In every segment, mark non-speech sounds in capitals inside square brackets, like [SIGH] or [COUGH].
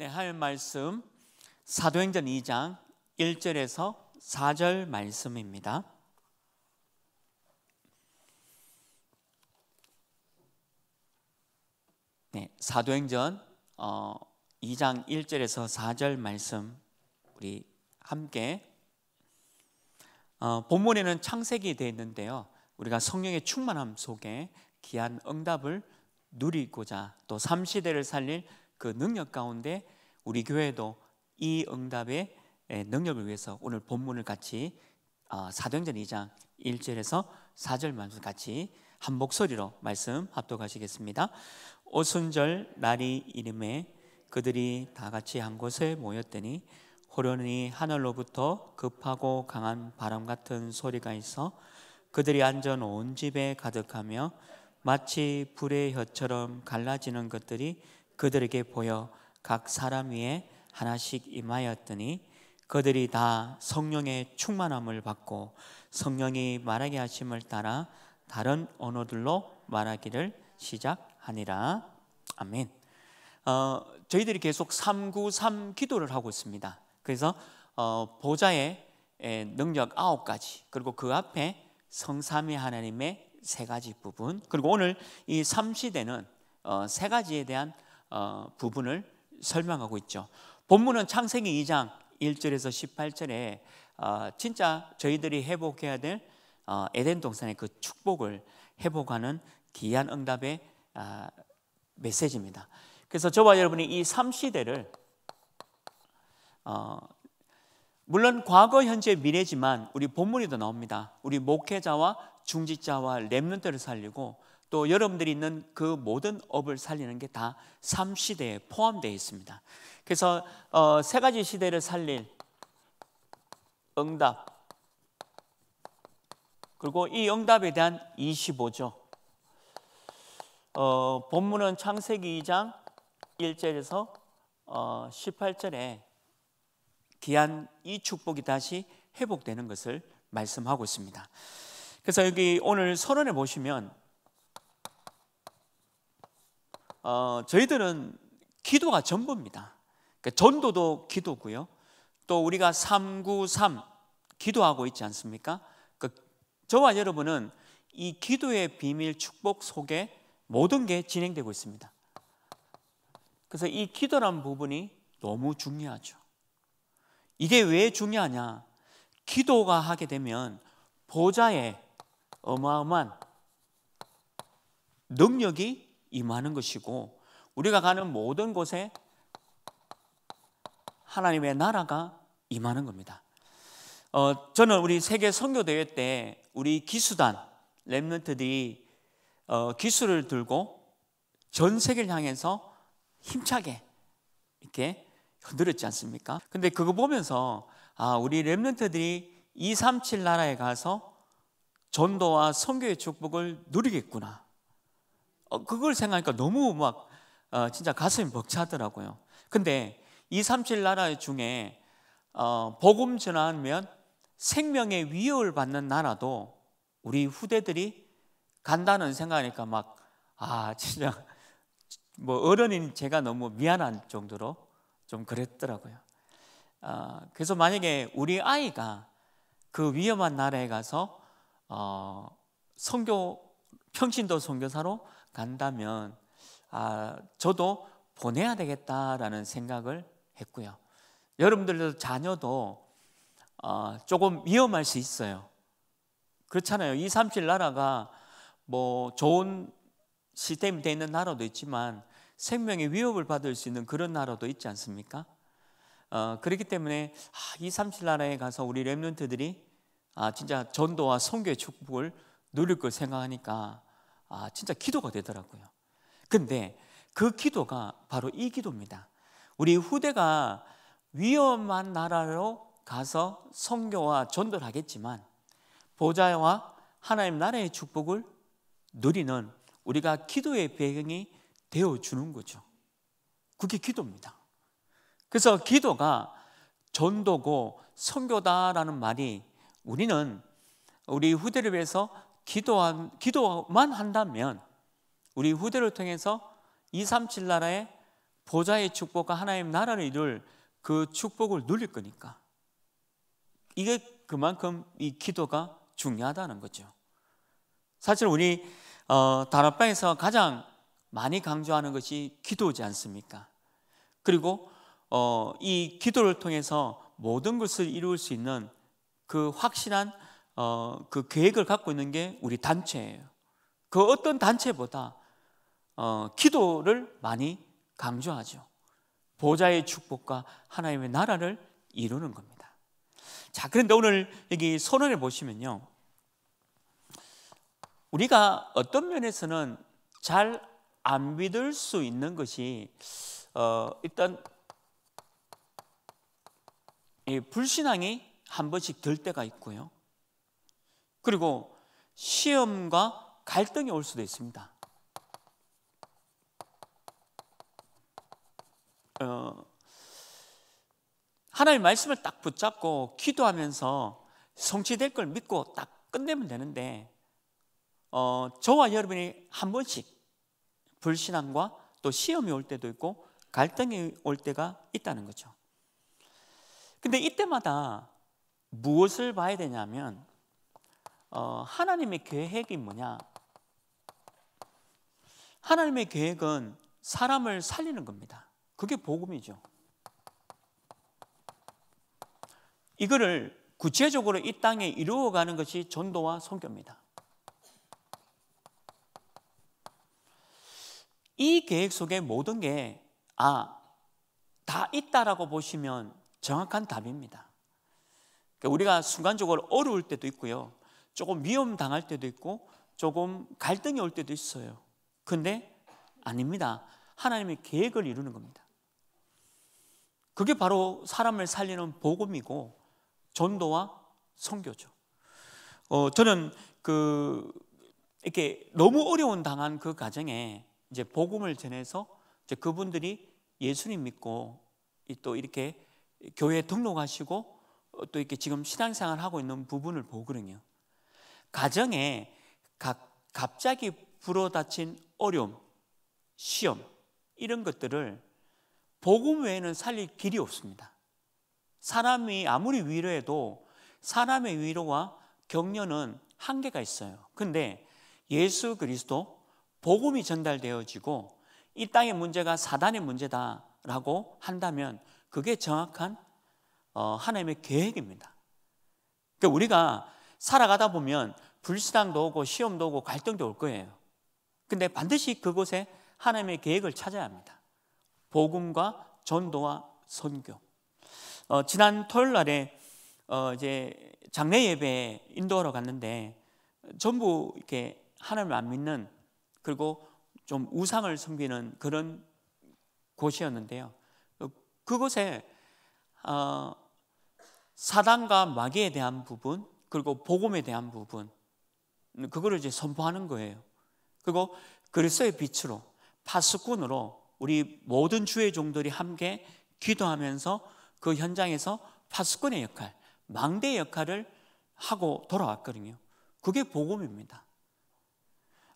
네, 할 말씀 사도행전 2장 1절에서 4절 말씀입니다. 네, 사도행전 어, 2장 1절에서 4절 말씀 우리 함께 어, 본문에는 창세기 되어 있는데요. 우리가 성령의 충만함 속에 귀한 응답을 누리고자 또 삼시대를 살릴 그 능력 가운데 우리 교회도 이 응답의 능력을 위해서 오늘 본문을 같이 아, 사도행전 2장 1절에서 4절 말씀 같이 한 목소리로 말씀 합독하시겠습니다. 오순절 날이 이름에 그들이 다 같이 한 곳에 모였더니 호련히 하늘로부터 급하고 강한 바람 같은 소리가 있어 그들이 앉은 온 집에 가득하며 마치 불의 혀처럼 갈라지는 것들이 그들에게 보여 각 사람 위에 하나씩 임하였더니 그들이 다 성령의 충만함을 받고 성령이 말하게 하심을 따라 다른 언어들로 말하기를 시작하니라. 아멘. 어, 저희들이 계속 393 기도를 하고 있습니다. 그래서 어, 보좌의 능력 9가지 그리고 그 앞에 성삼위 하나님의 세 가지 부분 그리고 오늘 이 3시대는 어, 세 가지에 대한 어, 부분을 설명하고 있죠. 본문은 창세기 2장 1절에서 18절에 어, 진짜 저희들이 회복해야 될 어, 에덴 동산의 그 축복을 회복하는 귀한 응답의 아, 메시지입니다. 그래서 저와 여러분이 이 3시대를 물론 과거, 현재, 미래지만 우리 본문에도 나옵니다. 우리 목회자와 중직자와 렘넌트를 살리고 또 여러분들이 있는 그 모든 업을 살리는 게 다3시대에 포함되어 있습니다. 그래서 어, 세 가지 시대를 살릴 응답 그리고 이 응답에 대한 25조 어, 본문은 창세기 2장 1절에서 어, 18절에 귀한 이 축복이 다시 회복되는 것을 말씀하고 있습니다. 그래서 여기 오늘 서론에 보시면 어, 저희들은 기도가 전부입니다. 그러니까 전도도 기도고요. 또 우리가 393 기도하고 있지 않습니까? 그 저와 여러분은 이 기도의 비밀 축복 속에 모든 게 진행되고 있습니다. 그래서 이 기도란 부분이 너무 중요하죠. 이게 왜 중요하냐? 기도가 하게 되면 보좌의 어마어마한 능력이 임하는 것이고 우리가 가는 모든 곳에 하나님의 나라가 임하는 겁니다. 어, 저는 우리 세계 선교대회 때 우리 기수단 랩런트들이 어, 기수를 들고 전 세계를 향해서 힘차게 이렇게 흔들었지 않습니까? 근데 그거 보면서 아 우리 랩런트들이 237 나라에 가서 전도와 선교의 축복을 누리겠구나 어, 그걸 생각하니까 너무 막 어, 진짜 가슴이 벅차더라고요. 근데 237 나라 중에 어, 복음 전하면 생명의 위협을 받는 나라도 우리 후대들이 간다는 생각하니까 막 아 진짜 [LAUGHS] 뭐 어른인 제가 너무 미안한 정도로 좀 그랬더라고요. 어, 그래서 만약에 우리 아이가 그 위험한 나라에 가서 어, 성교 평신도 선교사로 간다면 아, 저도 보내야 되겠다라는 생각을 했고요. 여러분들도 자녀도 어, 조금 위험할 수 있어요. 그렇잖아요. 2, 3, 7 나라가 뭐 좋은 시스템이 되어 있는 나라도 있지만 생명의 위협을 받을 수 있는 그런 나라도 있지 않습니까? 어, 그렇기 때문에 아, 2, 3, 7 나라에 가서 우리 랩런트들이 아, 진짜 전도와 선교의 축복을 누릴 걸 생각하니까 아, 진짜 기도가 되더라고요. 근데 그 기도가 바로 이 기도입니다. 우리 후대가 위험한 나라로 가서 성교와 전도를 하겠지만 보좌와 하나님 나라의 축복을 누리는 우리가 기도의 배경이 되어 주는 거죠. 그게 기도입니다. 그래서 기도가 전도고 성교다라는 말이 우리는 우리 후대를 위해서 기도한, 기도만 한다면 우리 후대를 통해서 237 나라의 보좌의 축복과 하나님 나라를 이룰 그 축복을 누릴 거니까 이게 그만큼 이 기도가 중요하다는 거죠. 사실 우리 어, 단합방에서 가장 많이 강조하는 것이 기도지 않습니까? 그리고 어, 이 기도를 통해서 모든 것을 이룰 수 있는 그 확실한 어, 그 계획을 갖고 있는 게 우리 단체예요. 그 어떤 단체보다 어, 기도를 많이 강조하죠. 보좌의 축복과 하나님의 나라를 이루는 겁니다. 자, 그런데 오늘 여기 선언을 보시면요. 우리가 어떤 면에서는 잘 안 믿을 수 있는 것이 어, 일단 불신앙이 한 번씩 들 때가 있고요. 그리고 시험과 갈등이 올 수도 있습니다. 어, 하나님 말씀을 딱 붙잡고 기도하면서 성취될 걸 믿고 딱 끝내면 되는데 어, 저와 여러분이 한 번씩 불신앙과 또 시험이 올 때도 있고 갈등이 올 때가 있다는 거죠. 근데 이때마다 무엇을 봐야 되냐면 어, 하나님의 계획이 뭐냐? 하나님의 계획은 사람을 살리는 겁니다. 그게 복음이죠. 이거를 구체적으로 이 땅에 이루어가는 것이 전도와 선교입니다. 이 계획 속에 모든 게, 아, 다 있다라고 보시면 정확한 답입니다. 그러니까 우리가 순간적으로 어려울 때도 있고요. 조금 위험당할 때도 있고 조금 갈등이 올 때도 있어요. 근데 아닙니다. 하나님의 계획을 이루는 겁니다. 그게 바로 사람을 살리는 복음이고 전도와 선교죠. 어, 저는 그 이렇게 너무 어려운 당한 그 가정에 이제 복음을 전해서 이제 그분들이 예수님 믿고 또 이렇게 교회 등록하시고 어, 또 이렇게 지금 신앙생활 하고 있는 부분을 보거든요. 가정에 갑자기 불어닥친 어려움, 시험 이런 것들을 복음 외에는 살릴 길이 없습니다. 사람이 아무리 위로해도 사람의 위로와 격려는 한계가 있어요. 근데 예수 그리스도 복음이 전달되어지고 이 땅의 문제가 사단의 문제다라고 한다면 그게 정확한 어, 하나님의 계획입니다. 그러니까 우리가 살아가다 보면 불신앙도 오고 시험도 오고 갈등도 올 거예요. 근데 반드시 그곳에 하나님의 계획을 찾아야 합니다. 복음과 전도와 선교. 어, 지난 토요일 날에 어, 이제 장례 예배 인도하러 갔는데 전부 이렇게 하나님을 안 믿는 그리고 좀 우상을 섬기는 그런 곳이었는데요. 어, 그곳에 어, 사단과 마귀에 대한 부분 그리고 복음에 대한 부분 그거를 이제 선포하는 거예요. 그리고 그리스도의 빛으로 파수꾼으로 우리 모든 주의 종들이 함께 기도하면서 그 현장에서 파수꾼의 역할, 망대의 역할을 하고 돌아왔거든요. 그게 복음입니다.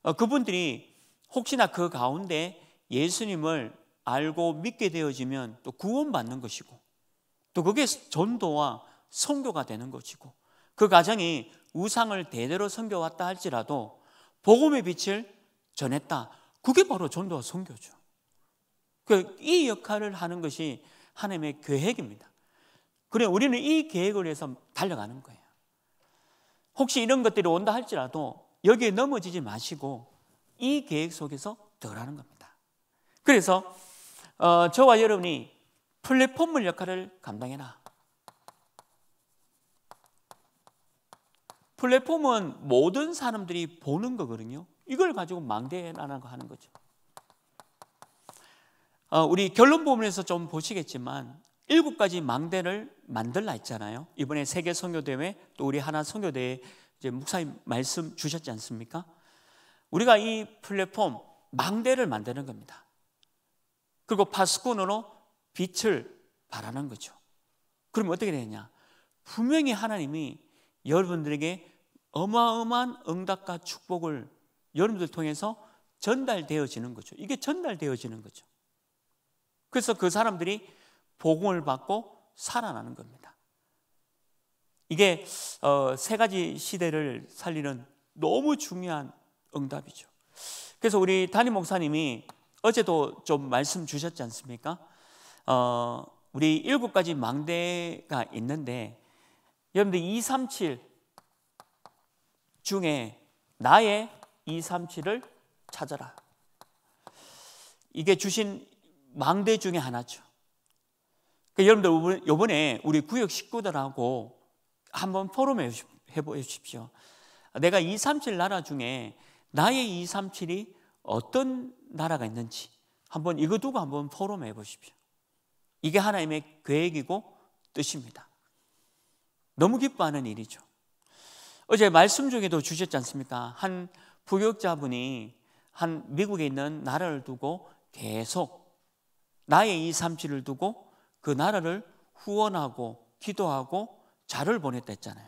어, 그분들이 혹시나 그 가운데 예수님을 알고 믿게 되어지면 또 구원받는 것이고 또 그게 전도와 성교가 되는 것이고 그 가정이 우상을 대대로 섬겨왔다 할지라도 복음의 빛을 전했다. 그게 바로 전도와 선교죠. 그 이 역할을 하는 것이 하나님의 계획입니다. 그래 우리는 이 계획을 위해서 달려가는 거예요. 혹시 이런 것들이 온다 할지라도 여기에 넘어지지 마시고 이 계획 속에서 들어가는 겁니다. 그래서 어, 저와 여러분이 플랫폼을 역할을 감당해라. 플랫폼은 모든 사람들이 보는 거거든요. 이걸 가지고 망대라고 하는 거죠. 어, 우리 결론 부분에서 좀 보시겠지만 일곱 가지 망대를 만들라 했잖아요. 이번에 세계 선교대회 또 우리 하나 선교대회 이제 목사님 말씀 주셨지 않습니까? 우리가 이 플랫폼 망대를 만드는 겁니다. 그리고 파스콘으로 빛을 발하는 거죠. 그럼 어떻게 되냐 분명히 하나님이 여러분들에게 어마어마한 응답과 축복을 여러분들 통해서 전달되어지는 거죠. 이게 전달되어지는 거죠. 그래서 그 사람들이 복음을 받고 살아나는 겁니다. 이게 어, 세 가지 시대를 살리는 너무 중요한 응답이죠. 그래서 우리 담임 목사님이 어제도 좀 말씀 주셨지 않습니까? 어, 우리 일곱 가지 망대가 있는데 여러분들 237 중에 나의 237을 찾아라. 이게 주신 망대 중에 하나죠. 그러니까 여러분들 이번에 우리 구역 식구들하고 한번 포럼 해보십시오. 내가 237 나라 중에 나의 237이 어떤 나라가 있는지 한번 이거 두고 한번 포럼 해보십시오. 이게 하나님의 계획이고 뜻입니다. 너무 기뻐하는 일이죠. 어제 말씀 중에도 주셨지 않습니까? 한 부역자분이 한 미국에 있는 나라를 두고 계속 나의 이삼치를 두고 그 나라를 후원하고 기도하고 자를 보냈다 했잖아요.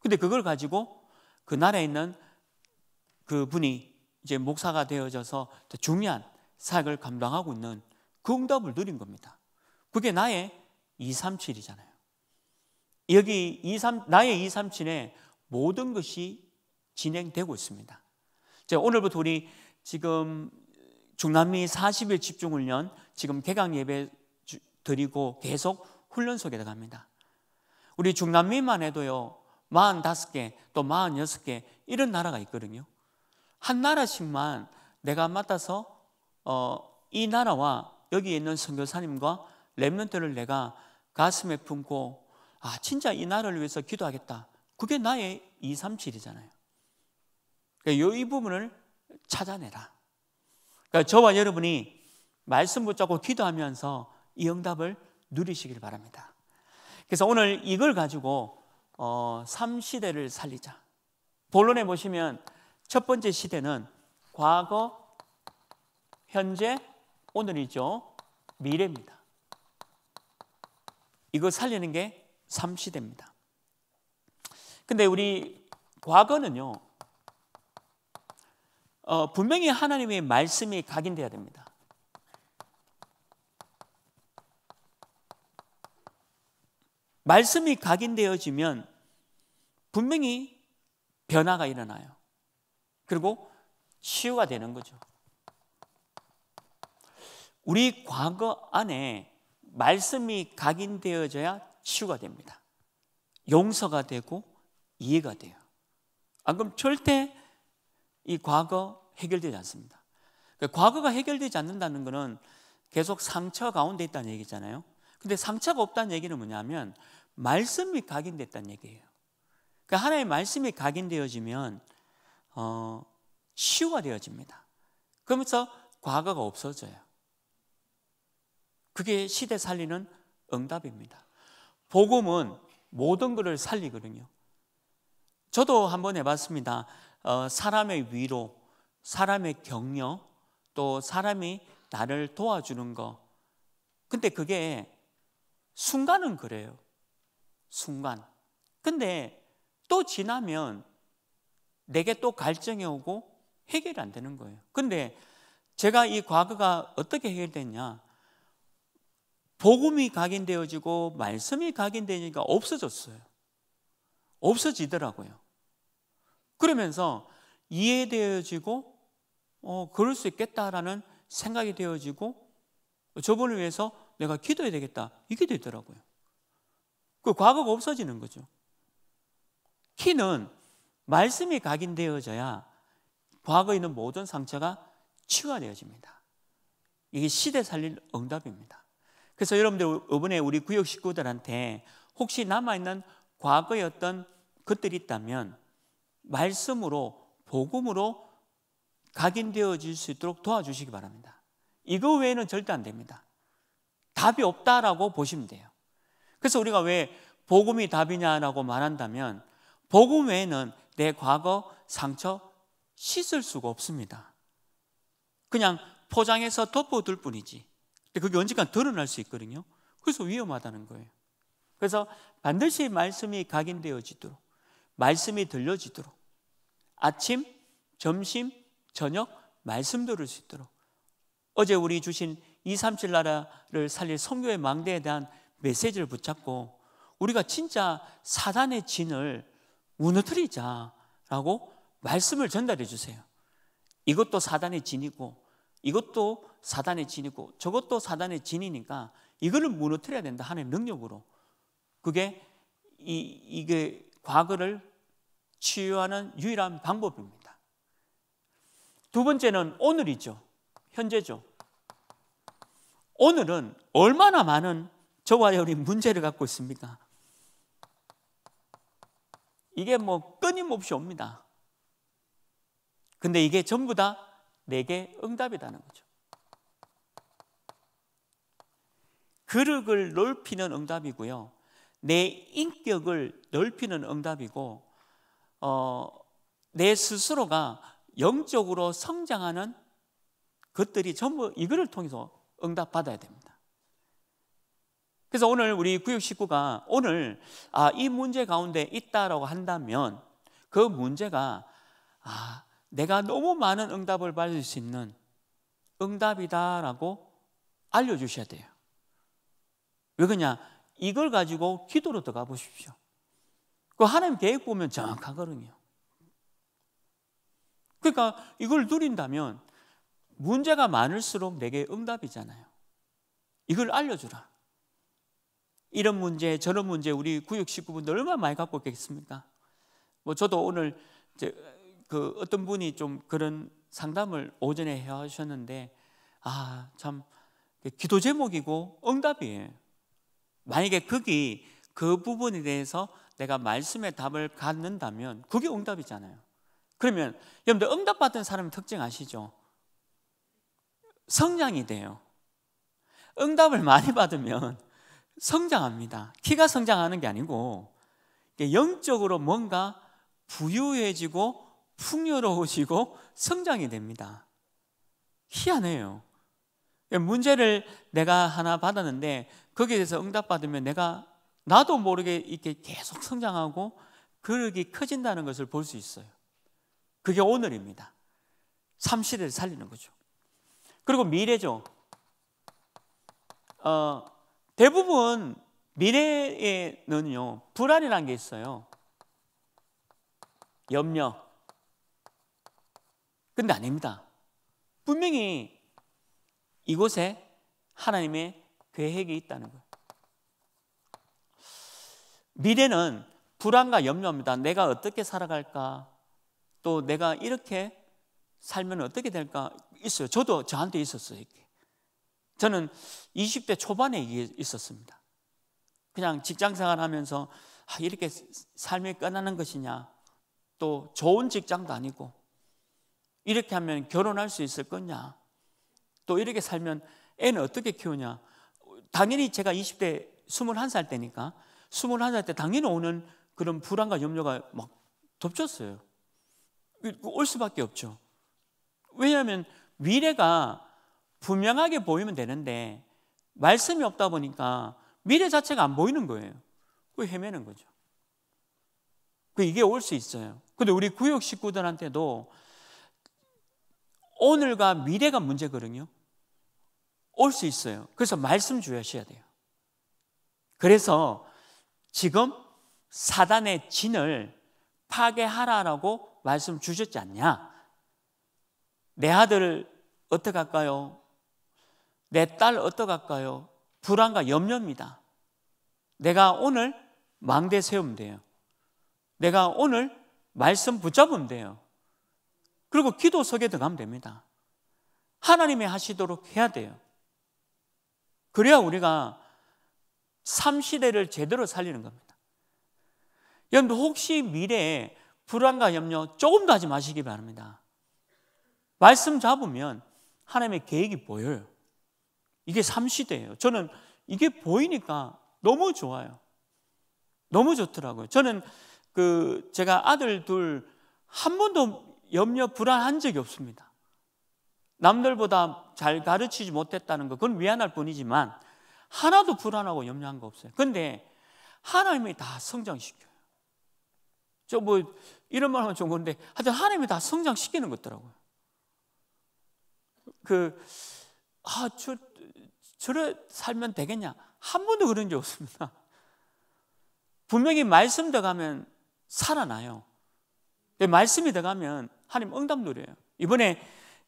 근데 그걸 가지고 그 나라에 있는 그 분이 이제 목사가 되어져서 더 중요한 사역을 감당하고 있는 그 응답을 누린 겁니다. 그게 나의 237이잖아요. 여기 23, 나의 237에 모든 것이 진행되고 있습니다. 제 오늘부터 우리 지금 중남미 40일 집중훈련 지금 개강 예배 드리고 계속 훈련 속에 들어갑니다. 우리 중남미만 해도요, 45개 또 46개 이런 나라가 있거든요. 한 나라씩만 내가 맡아서 어, 이 나라와 여기 있는 선교사님과 랩런트를 내가 가슴에 품고 아 진짜 이 나라를 위해서 기도하겠다. 그게 나의 237이잖아요. 그러니까 이 부분을 찾아내라. 그러니까 저와 여러분이 말씀 붙잡고 기도하면서 이 응답을 누리시길 바랍니다. 그래서 오늘 이걸 가지고 어, 3시대를 살리자. 본론에 보시면 첫 번째 시대는 과거, 현재, 오늘이죠. 미래입니다. 이거 살리는 게 3시대입니다. 근데 우리 과거는요. 어, 분명히 하나님의 말씀이 각인돼야 됩니다. 말씀이 각인되어지면 분명히 변화가 일어나요. 그리고 치유가 되는 거죠. 우리 과거 안에 말씀이 각인되어져야 치유가 됩니다. 용서가 되고 이해가 돼요. 안 아, 그럼 절대 이 과거 해결되지 않습니다. 그러니까 과거가 해결되지 않는다는 것은 계속 상처 가운데 있다는 얘기잖아요. 근데 상처가 없다는 얘기는 뭐냐면 말씀이 각인됐다는 얘기예요. 그 하나의 말씀이 각인되어지면 어, 치유가 되어집니다. 그러면서 과거가 없어져요. 그게 시대 살리는 응답입니다. 복음은 모든 것을 살리거든요. 저도 한번 해봤습니다. 어, 사람의 위로, 사람의 격려, 또 사람이 나를 도와주는 거. 근데 그게 순간은 그래요. 순간. 근데 또 지나면 내게 또 갈증이 오고 해결이 안 되는 거예요. 근데 제가 이 과거가 어떻게 해결됐냐? 복음이 각인되어지고 말씀이 각인되니까 없어졌어요. 없어지더라고요. 그러면서 이해되어지고 어, 그럴 수 있겠다라는 생각이 되어지고 저분을 위해서 내가 기도해야 되겠다 이게 되더라고요. 그 과거가 없어지는 거죠. 키는 말씀이 각인되어져야 과거에 있는 모든 상처가 치유가 되어집니다. 이게 시대 살릴 응답입니다. 그래서 여러분들 이번에 우리 구역 식구들한테 혹시 남아있는 과거의 어떤 것들이 있다면 말씀으로 복음으로 각인되어질 수 있도록 도와주시기 바랍니다. 이거 외에는 절대 안 됩니다. 답이 없다라고 보시면 돼요. 그래서 우리가 왜 복음이 답이냐라고 말한다면 복음 외에는 내 과거 상처 씻을 수가 없습니다. 그냥 포장해서 덮어둘 뿐이지. 그게 언젠간 드러날 수 있거든요. 그래서 위험하다는 거예요. 그래서 반드시 말씀이 각인되어지도록 말씀이 들려지도록 아침, 점심, 저녁 말씀 들을 수 있도록 어제 우리 주신 237 나라를 살릴 성교의 망대에 대한 메시지를 붙잡고 우리가 진짜 사단의 진을 무너뜨리자라고 말씀을 전달해 주세요. 이것도 사단의 진이고 이것도 사단의 진이고 저것도 사단의 진이니까 이거를 무너뜨려야 된다 하는 능력으로 그게 이, 이게 과거를 치유하는 유일한 방법입니다. 두 번째는 오늘이죠. 현재죠. 오늘은 얼마나 많은 저와 여러분 문제를 갖고 있습니까? 이게 뭐 끊임없이 옵니다. 근데 이게 전부 다 내게 응답이라는 거죠. 그릇을 넓히는 응답이고요. 내 인격을 넓히는 응답이고 어, 내 스스로가 영적으로 성장하는 것들이 전부 이거를 통해서 응답받아야 됩니다. 그래서 오늘 우리 구역 식구가 오늘 아, 이 문제 가운데 있다라고 한다면 그 문제가 아, 내가 너무 많은 응답을 받을 수 있는 응답이다라고 알려주셔야 돼요. 왜 그러냐? 이걸 가지고 기도로 들어가 보십시오. 그 하나님 계획 보면 정확하거든요. 그러니까 이걸 누린다면 문제가 많을수록 내게 응답이잖아요. 이걸 알려주라. 이런 문제, 저런 문제 우리 구역 식구분들 얼마나 많이 갖고 있겠습니까? 뭐 저도 오늘 이제 그 어떤 분이 좀 그런 상담을 오전에 해 하셨는데 아, 참 기도 제목이고 응답이에요. 만약에 거기 그 부분에 대해서 내가 말씀의 답을 갖는다면 그게 응답이잖아요. 그러면 여러분들 응답받은 사람의 특징 아시죠? 성장이 돼요. 응답을 많이 받으면 성장합니다. 키가 성장하는 게 아니고 영적으로 뭔가 부유해지고 풍요로워지고 성장이 됩니다. 희한해요. 문제를 내가 하나 받았는데 거기에 대해서 응답받으면 내가 나도 모르게 이렇게 계속 성장하고 그릇이 커진다는 것을 볼 수 있어요. 그게 오늘입니다. 삼시대를 살리는 거죠. 그리고 미래죠. 어, 대부분 미래에는요, 불안이라는 게 있어요. 염려. 근데 아닙니다. 분명히 이곳에 하나님의 계획이 있다는 거예요. 미래는 불안과 염려입니다. 내가 어떻게 살아갈까? 또 내가 이렇게 살면 어떻게 될까? 있어요. 저도 저한테 있었어요. 이렇게. 저는 20대 초반에 있었습니다. 그냥 직장 생활 하면서 아, 이렇게 삶이 끝나는 것이냐? 또 좋은 직장도 아니고 이렇게 하면 결혼할 수 있을 거냐? 또 이렇게 살면 애는 어떻게 키우냐? 당연히 제가 20대 21살 때니까 21살 때 당연히 오는 그런 불안과 염려가 막 덮쳤어요. 그, 그 올 수밖에 없죠. 왜냐하면 미래가 분명하게 보이면 되는데 말씀이 없다 보니까 미래 자체가 안 보이는 거예요. 그 헤매는 거죠. 그 이게 올 수 있어요. 근데 우리 구역 식구들한테도 오늘과 미래가 문제거든요. 올 수 있어요. 그래서 말씀 주셔야 돼요. 그래서 지금 사단의 진을 파괴하라라고 말씀 주셨지 않냐? 내 아들을 어떻게 할까요? 내 딸 어떻게 할까요? 불안과 염려입니다. 내가 오늘 망대 세우면 돼요. 내가 오늘 말씀 붙잡으면 돼요. 그리고 기도 속에 들어가면 됩니다. 하나님이 하시도록 해야 돼요. 그래야 우리가 3시대를 제대로 살리는 겁니다. 여러분 혹시 미래에 불안과 염려 조금도 하지 마시기 바랍니다. 말씀 잡으면 하나님의 계획이 보여요. 이게 3시대예요. 저는 이게 보이니까 너무 좋아요. 너무 좋더라고요. 저는 그 제가 아들 둘 한 번도 염려 불안한 적이 없습니다. 남들보다 잘 가르치지 못했다는 거 그건 미안할 뿐이지만 하나도 불안하고 염려한 거 없어요. 근데 하나님이 다 성장시켜요. 저 뭐 이런 말 하면 좋은 건데 하여튼 하나님이 다 성장시키는 것더라고요. 그, 아, 저, 저래 살면 되겠냐? 한 번도 그런 적 없습니다. 분명히 말씀 들어가면 살아나요. 근데 예, 말씀이 들어가면 하나님 응답 노래예요. 이번에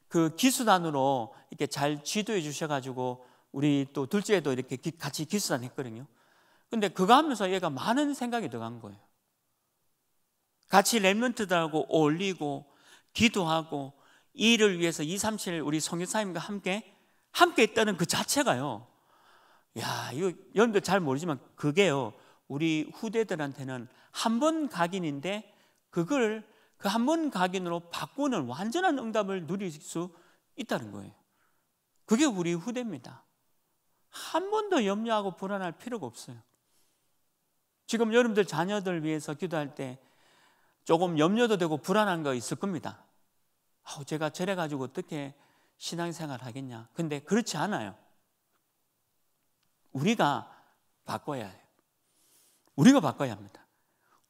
그 기수단으로 이렇게 잘 지도해 주셔가지고 우리 또 둘째도 이렇게 같이 기수단 했거든요. 근데 그거 하면서 얘가 많은 생각이 들어간 거예요. 같이 랩런트도하고올리고 기도하고 일을 위해서 237 우리 성교사님과 함께 함께 있다는 그 자체가요. 야, 이거 여러분들 잘 모르지만 그게요. 우리 후대들한테는 한 번 각인인데 그걸 그 한 번 각인으로 바꾸는 완전한 응답을 누릴 수 있다는 거예요. 그게 우리 후대입니다. 한 번도 염려하고 불안할 필요가 없어요. 지금 여러분들 자녀들 위해서 기도할 때 조금 염려도 되고 불안한 거 있을 겁니다. 아우, 제가 저래 가지고 어떻게 신앙생활 하겠냐. 근데 그렇지 않아요. 우리가 바꿔야 해요. 우리가 바꿔야 합니다.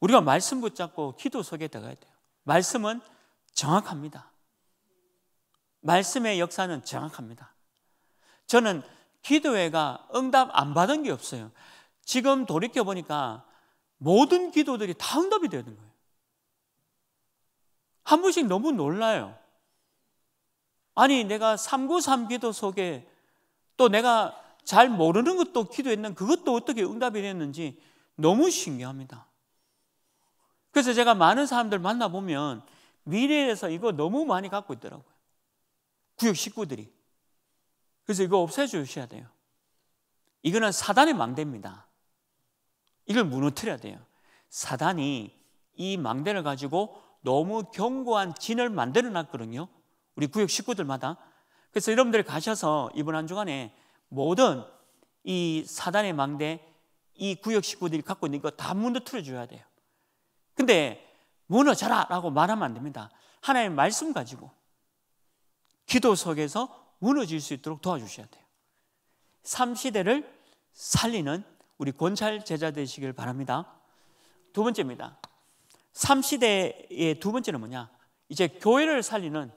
우리가 말씀 붙잡고 기도 속에 들어가야 돼요. 말씀은 정확합니다. 말씀의 역사는 정확합니다. 저는 기도회가 응답 안 받은 게 없어요. 지금 돌이켜 보니까 모든 기도들이 다 응답이 되는 거예요. 한 분씩 너무 놀라요. 아니, 내가 393 기도 속에 또 내가 잘 모르는 것도 기도했는 그것도 어떻게 응답이 됐는지 너무 신기합니다. 그래서 제가 많은 사람들 만나보면 미래에서 이거 너무 많이 갖고 있더라고요. 구역 식구들이. 그래서 이거 없애주셔야 돼요. 이거는 사단의 망대입니다. 이걸 무너뜨려야 돼요. 사단이 이 망대를 가지고 너무 견고한 진을 만들어 놨거든요. 우리 구역 식구들마다. 그래서 여러분들이 가셔서 이번 한 주간에 모든 이 사단의 망대, 이 구역 식구들이 갖고 있는 거다 무너뜨려 줘야 돼요. 근데 무너져라 라고 말하면 안 됩니다. 하나의 말씀 가지고 기도 속에서 무너질 수 있도록 도와주셔야 돼요. 3시대를 살리는 우리 권찰 제자 되시길 바랍니다. 두 번째입니다. 3시대의 두 번째는 뭐냐? 이제 교회를 살리는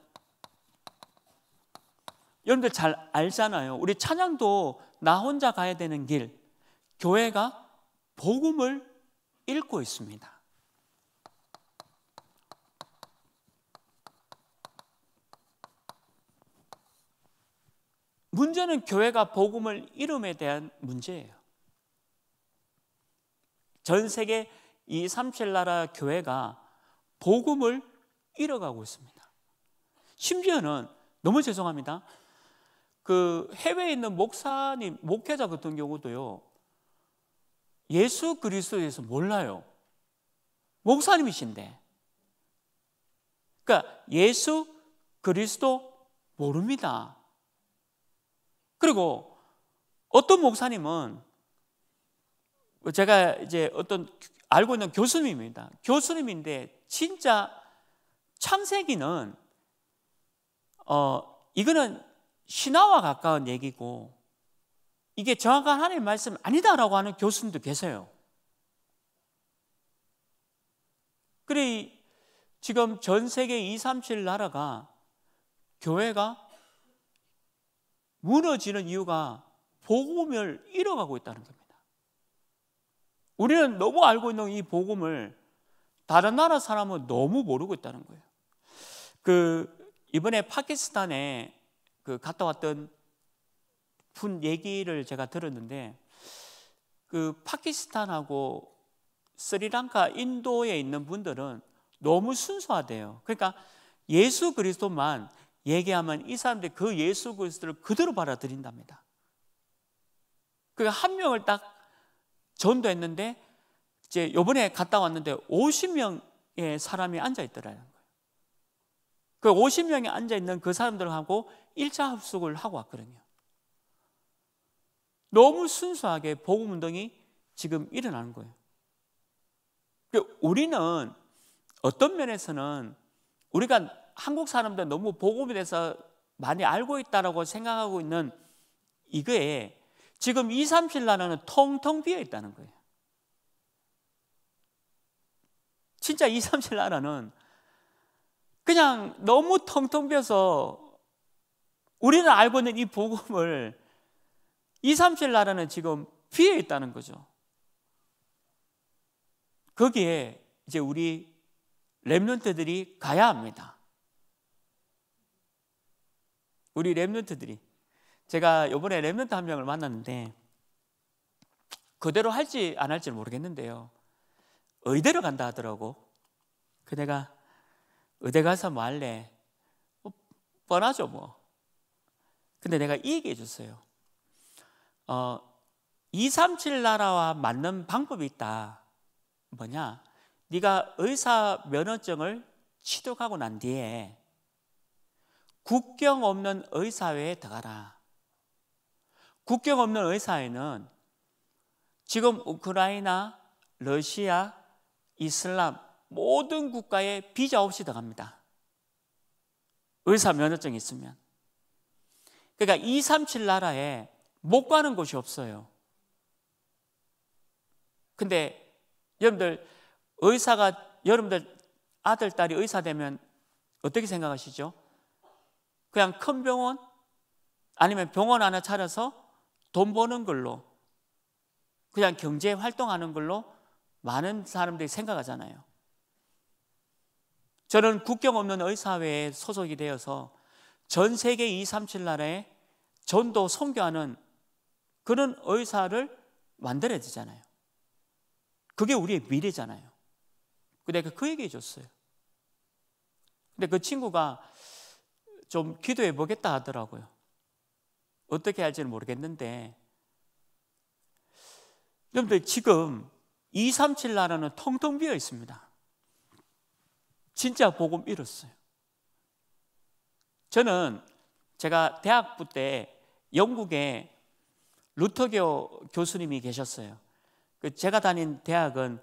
여러분들 잘 알잖아요. 우리 찬양도 나 혼자 가야 되는 길, 교회가 복음을 읽고 있습니다. 문제는 교회가 복음을 이름에 대한 문제예요. 전 세계 이 삼칠 나라 교회가 복음을 잃어가고 있습니다. 심지어는 너무 죄송합니다. 그 해외에 있는 목사님, 목회자 같은 경우도요. 예수 그리스도에 서 몰라요. 목사님이신데. 그러니까 예수 그리스도 모릅니다. 그리고 어떤 목사님은 제가 이제 어떤 알고 있는 교수님입니다. 교수님인데 진짜 창세기는 어 이거는 신화와 가까운 얘기고 이게 정확한 하나님의 말씀 아니다라고 하는 교수님도 계세요. 그래 지금 전 세계 237 나라가 교회가 무너지는 이유가 복음을 잃어가고 있다는 겁니다. 우리는 너무 알고 있는 이 복음을 다른 나라 사람은 너무 모르고 있다는 거예요. 그 이번에 파키스탄에 그 갔다 왔던 분 얘기를 제가 들었는데 그 파키스탄하고 스리랑카 인도에 있는 분들은 너무 순수하대요. 그러니까 예수 그리스도만 얘기하면 이 사람들이 그 예수 그리스도를 그대로 받아들인답니다. 그 한 명을 딱 전도했는데 이제 요번에 갔다 왔는데 50명의 사람이 앉아 있더라는 거예요. 그 50명이 앉아 있는 그 사람들하고 일차 합숙을 하고 왔거든요. 너무 순수하게 복음 운동이 지금 일어나는 거예요. 그 우리는 어떤 면에서는 우리가 한국 사람들 너무 복음에 대해서 많이 알고 있다라고 생각하고 있는 이거에 지금 2, 3실 나라는 통통 비어 있다는 거예요. 진짜 2, 3실 나라는 그냥 너무 통통 비어서 우리는 알고 있는 이 복음을 2, 3실 나라는 지금 비어 있다는 거죠. 거기에 이제 우리 렘런트들이 가야 합니다. 우리 랩런트들이 제가 이번에 랩런트 한 명을 만났는데 그대로 할지 안 할지는 모르겠는데요. 의대로 간다 하더라고. 그 내가 의대 가서 뭐 할래? 뭐, 뻔하죠 뭐. 근데 내가 이 얘기해 줬어요. 어, 237 나라와 맞는 방법이 있다. 뭐냐? 네가 의사 면허증을 취득하고 난 뒤에 국경 없는 의사회에 들어가라. 국경 없는 의사회는 지금 우크라이나, 러시아, 이슬람 모든 국가에 비자 없이 들어갑니다. 의사 면허증이 있으면. 그러니까 2, 3, 7 나라에 못 가는 곳이 없어요. 근데 여러분들 의사가 여러분들 아들 딸이 의사 되면 어떻게 생각하시죠? 그냥 큰 병원 아니면 병원 하나 차려서 돈 버는 걸로 그냥 경제 활동하는 걸로 많은 사람들이 생각하잖아요. 저는 국경 없는 의사회에 소속이 되어서 전 세계 237 나라에 전도 선교하는 그런 의사를 만들어야 되잖아요. 그게 우리의 미래잖아요. 근데 그, 그 얘기해 줬어요. 근데 그 친구가 좀 기도해 보겠다 하더라고요. 어떻게 할지는 모르겠는데 여러분들 지금 237 나라는 통통 비어 있습니다. 진짜 복음 잃었어요. 저는 제가 대학부 때 영국에 루터교 교수님이 계셨어요. 그 제가 다닌 대학은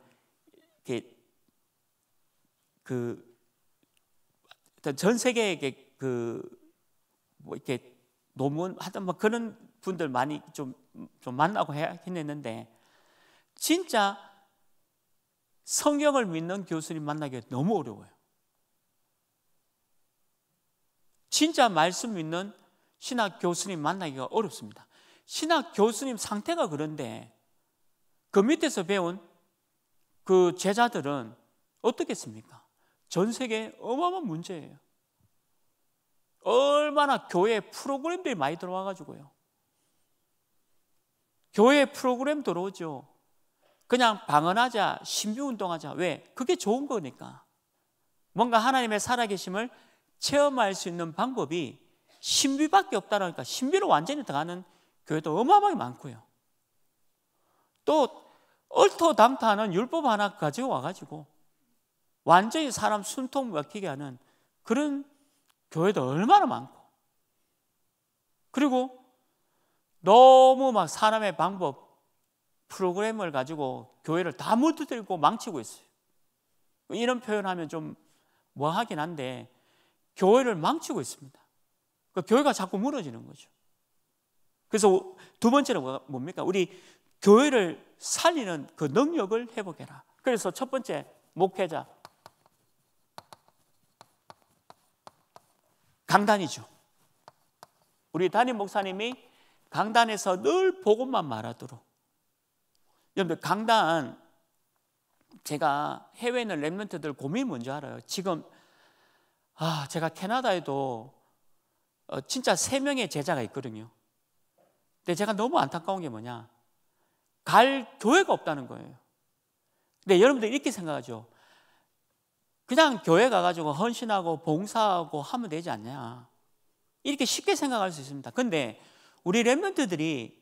그전 세계에 그뭐 이렇게 논문 하던 뭐 그런 분들 많이 좀, 좀 만나고 했는데 진짜 성경을 믿는 교수님 만나기가 너무 어려워요. 진짜 말씀 믿는 신학 교수님 만나기가 어렵습니다. 신학 교수님 상태가 그런데 그 밑에서 배운 그 제자들은 어떻겠습니까? 전 세계 어마어마한 문제예요. 얼마나 교회 프로그램들이 많이 들어와가지고요. 교회 프로그램 들어오죠. 그냥 방언하자, 신비운동하자. 왜? 그게 좋은 거니까. 뭔가 하나님의 살아계심을 체험할 수 있는 방법이 신비밖에 없다라니까 신비로 완전히 들어가는 교회도 어마어마하게 많고요. 또얼토당토하는 율법 하나 가지고 와가지고 완전히 사람 숨통 막히게 하는 그런 교회도 얼마나 많고 그리고 너무 막 사람의 방법 프로그램을 가지고 교회를 다무너뜨고 망치고 있어요. 이런 표현하면 좀 뭐하긴 한데 교회를 망치고 있습니다. 그러니까 교회가 자꾸 무너지는 거죠. 그래서 두 번째는 뭡니까? 우리 교회를 살리는 그 능력을 회복해라. 그래서 첫 번째 목회자 강단이죠. 우리 담임 목사님이 강단에서 늘 복음만 말하도록. 여러분들 강단 제가 해외에 있는 랩런트들 고민이 뭔지 알아요. 지금 아 제가 캐나다에도 어, 진짜 세 명의 제자가 있거든요. 근데 제가 너무 안타까운 게 뭐냐? 갈 교회가 없다는 거예요. 근데 여러분들 이렇게 생각하죠. 그냥 교회 가가지고 헌신하고 봉사하고 하면 되지 않냐. 이렇게 쉽게 생각할 수 있습니다. 근데 우리 랩런트들이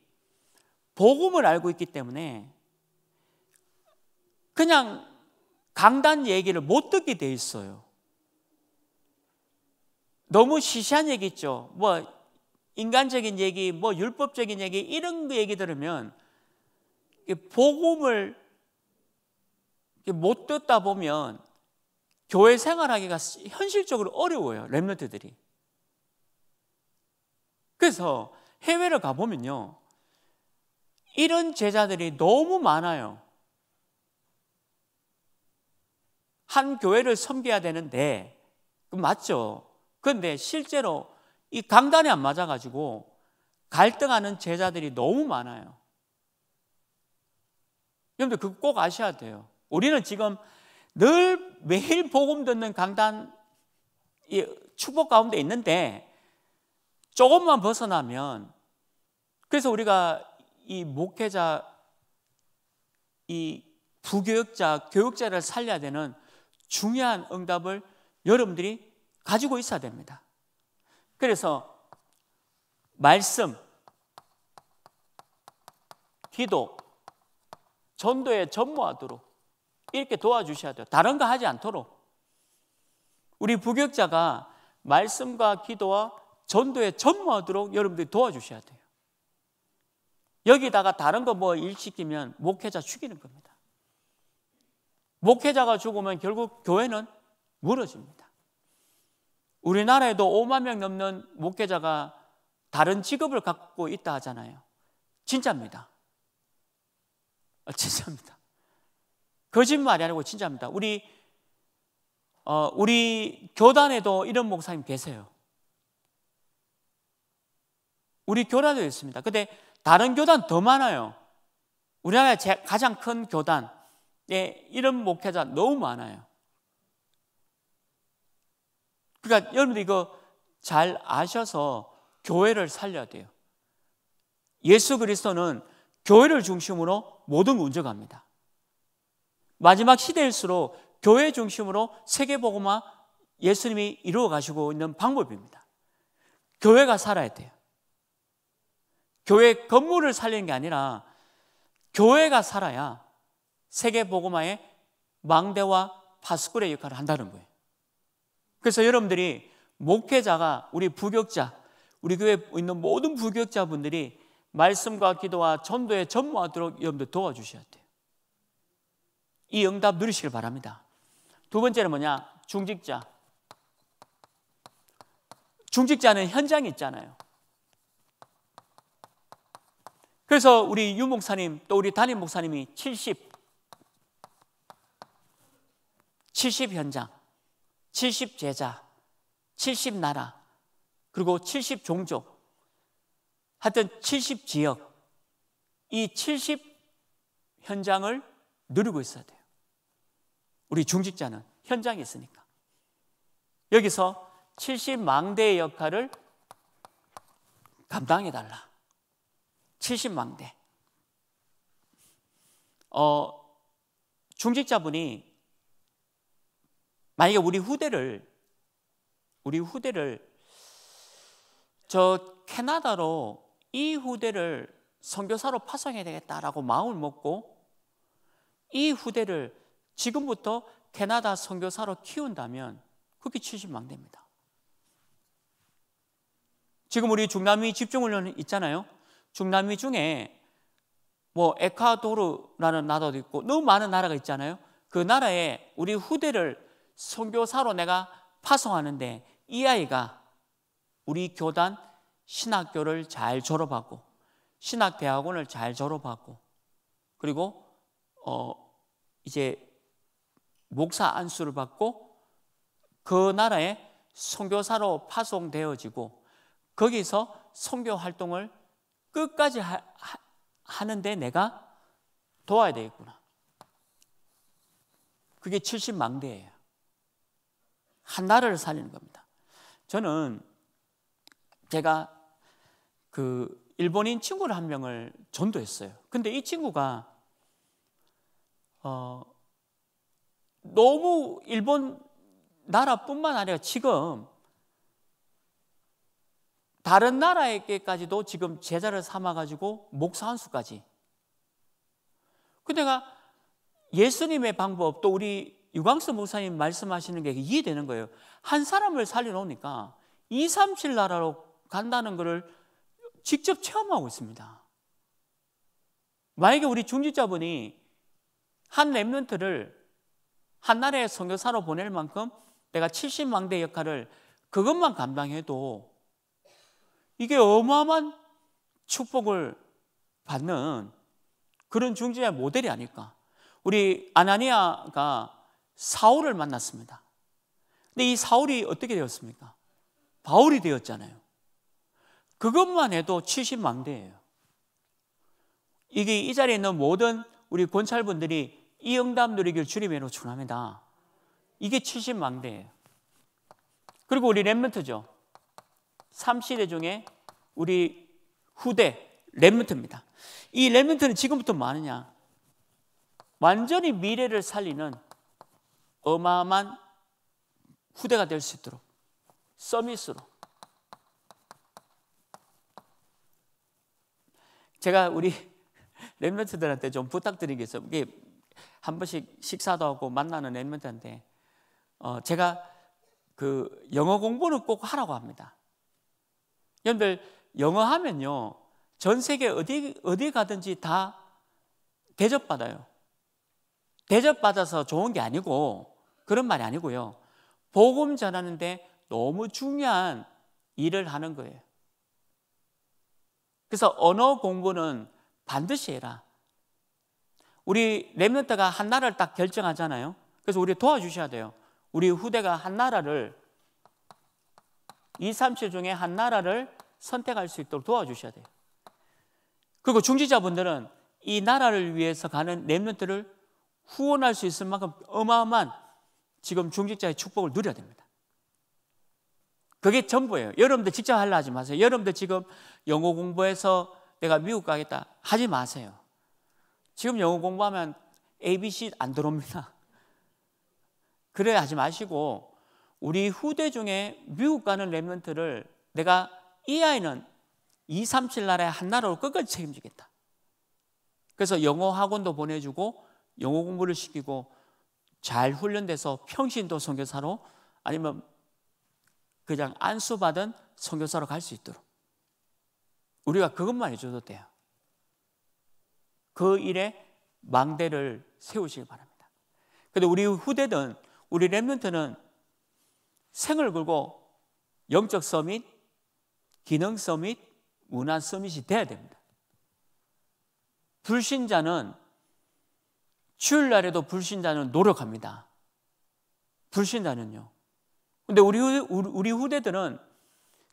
복음을 알고 있기 때문에 그냥 강단 얘기를 못 듣게 돼 있어요. 너무 시시한 얘기 있죠. 뭐 인간적인 얘기, 뭐 율법적인 얘기 이런 얘기 들으면 복음을 못 듣다 보면 교회 생활하기가 현실적으로 어려워요. 렘런트들이. 그래서 해외를 가보면요. 이런 제자들이 너무 많아요. 한 교회를 섬겨야 되는데, 그 맞죠. 그런데 실제로 이 강단에 안 맞아가지고 갈등하는 제자들이 너무 많아요. 여러분들, 그거 꼭 아셔야 돼요. 우리는 지금 늘 매일 복음 듣는 강단 이 축복 가운데 있는데 조금만 벗어나면 그래서 우리가 이 목회자 이 부교육자 교육자를 살려야 되는 중요한 응답을 여러분들이 가지고 있어야 됩니다. 그래서 말씀, 기도, 전도에 전무하도록 이렇게 도와주셔야 돼요. 다른 거 하지 않도록. 우리 부격자가 말씀과 기도와 전도에 전무하도록 여러분들이 도와주셔야 돼요. 여기다가 다른 거 뭐 일시키면 목회자 죽이는 겁니다. 목회자가 죽으면 결국 교회는 무너집니다. 우리나라에도 5만 명 넘는 목회자가 다른 직업을 갖고 있다 하잖아요. 진짜입니다. 아, 진짜입니다. 거짓말이 아니고 진짜입니다. 우리 어, 우리 교단에도 이런 목사님 계세요. 우리 교단도 있습니다. 근데 다른 교단 더 많아요. 우리나라 가장 큰 교단에 이런 목회자 너무 많아요. 그러니까 여러분들 이거 잘 아셔서 교회를 살려야 돼요. 예수 그리스도는 교회를 중심으로 모든 문제갑니다. 마지막 시대일수록 교회 중심으로 세계복음화 예수님이 이루어 가시고 있는 방법입니다. 교회가 살아야 돼요. 교회 건물을 살리는 게 아니라 교회가 살아야 세계복음화의 망대와 파스쿨의 역할을 한다는 거예요. 그래서 여러분들이 목회자가 우리 부격자, 우리 교회 있는 모든 부격자분들이 말씀과 기도와 전도에 전무하도록 여러분들 도와주셔야 돼요. 이 응답 누리시길 바랍니다. 두 번째는 뭐냐? 중직자. 중직자는 현장에 있잖아요. 그래서 우리 윤 목사님 또 우리 담임 목사님이 70 70 현장, 70 제자, 70 나라, 그리고 70 종족, 하여튼 70 지역, 이 70 현장을 누리고 있어야 돼요. 우리 중직자는 현장에 있으니까. 여기서 70망대의 역할을 감당해 달라. 70망대. 어, 중직자분이 만약에 우리 후대를 우리 후대를 저 캐나다로 이 후대를 선교사로 파송해야 되겠다라고 마음을 먹고 이 후대를 지금부터 캐나다 선교사로 키운다면 그게 70만 됩니다. 지금 우리 중남미 집중훈련 있잖아요. 중남미 중에 뭐 에콰도르라는 나라도 있고 너무 많은 나라가 있잖아요. 그 나라에 우리 후대를 선교사로 내가 파송하는데 이 아이가 우리 교단 신학교를 잘 졸업하고 신학대학원을 잘 졸업하고 그리고 어 이제 목사 안수를 받고 그 나라에 선교사로 파송되어지고 거기서 선교 활동을 끝까지 하, 하는데 내가 도와야 되겠구나. 그게 70망대예요. 한 나라를 살리는 겁니다. 저는 제가 그 일본인 친구를 한 명을 전도했어요. 근데 이 친구가 어 너무 일본 나라뿐만 아니라 지금 다른 나라에게까지도 지금 제자를 삼아가지고 목사 한 수까지. 그러니 예수님의 방법 또 우리 유광수 목사님 말씀하시는 게 이해되는 거예요. 한 사람을 살려놓으니까 2, 3, 7 나라로 간다는 것을 직접 체험하고 있습니다. 만약에 우리 중지자분이한 랩런트를 한나라의 선교사로 보낼 만큼 내가 70왕대 역할을 그것만 감당해도 이게 어마어마한 축복을 받는 그런 중재의 모델이 아닐까. 우리 아나니아가 사울을 만났습니다. 근데 이 사울이 어떻게 되었습니까? 바울이 되었잖아요. 그것만 해도 70망대예요. 이게 이 자리에 있는 모든 우리 권찰분들이 이 응답 누리를 주님의 로 전합니다. 이게 70망대예요. 그리고 우리 랩먼트죠. 3시대 중에 우리 후대 랩먼트입니다. 이 랩먼트는 지금부터 많으냐? 뭐 완전히 미래를 살리는 어마어마한 후대가 될 수 있도록 서밋으로 제가 우리 랩런트들한테 [LAUGHS] 좀 부탁드린 게 있어요. 한 번씩 식사도 하고 만나는 랩런트인데 어, 제가 그 영어 공부는 꼭 하라고 합니다. 여러분들 영어 하면요 전 세계 어디 어디 가든지 다 대접 받아요. 대접 받아서 좋은 게 아니고 그런 말이 아니고요. 복음 전하는데 너무 중요한 일을 하는 거예요. 그래서 언어 공부는 반드시 해라. 우리 랩런트가 한 나라를 딱 결정하잖아요. 그래서 우리 도와주셔야 돼요. 우리 후대가 한 나라를 2, 3, 7 중에 한 나라를 선택할 수 있도록 도와주셔야 돼요. 그리고 중지자분들은 이 나라를 위해서 가는 랩런트를 후원할 수 있을 만큼 어마어마한 지금 중지자의 축복을 누려야 됩니다. 그게 전부예요. 여러분들 직접 하려 하지 마세요. 여러분들 지금 영어 공부해서 내가 미국 가겠다 하지 마세요. 지금 영어 공부하면 ABC 안 들어옵니다. [LAUGHS] 그래 하지 마시고 우리 후대 중에 미국 가는 랩런트를 내가 이 아이는 2, 3, 7나라한 나라로 끝까 책임지겠다. 그래서 영어 학원도 보내주고 영어 공부를 시키고 잘 훈련돼서 평신도 선교사로 아니면 그냥 안수받은 선교사로 갈 수 있도록 우리가 그것만 해줘도 돼요. 그 일에 망대를 세우시기 바랍니다. 그런데 우리 후대든 우리 랩런트는 생을 걸고 영적 서밋, 기능 서밋, 문화 서밋이 돼야 됩니다. 불신자는 주일날에도 불신자는 노력합니다. 불신자는요. 근데 우리, 우리 후대들은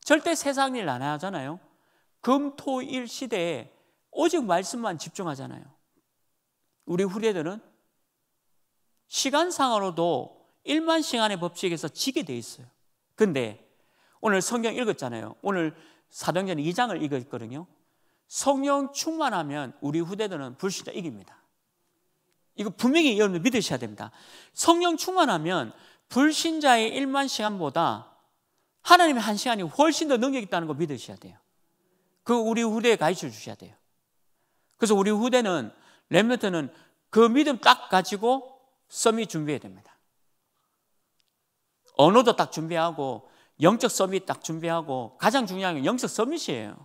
절대 세상 일안 하잖아요. 금, 토, 일 시대에 오직 말씀만 집중하잖아요. 우리 후대들은 시간상으로도 1만 시간의 법칙에서 지게 돼 있어요. 근데 오늘 성경 읽었잖아요. 오늘 사도행전 2장을 읽었거든요. 성령 충만하면 우리 후대들은 불신자 이깁니다. 이거 분명히 여러분 믿으셔야 됩니다. 성령 충만하면 불신자의 1만 시간보다 하나님의 한 시간이 훨씬 더 능력 있다는 거 믿으셔야 돼요. 그 우리 후대에 가르쳐 주셔야 돼요. 그래서 우리 후대는 렘넌트는 그 믿음 딱 가지고 썸이 준비해야 됩니다. 언어도 딱 준비하고 영적 서밋 딱 준비하고 가장 중요한 게 영적 서이에요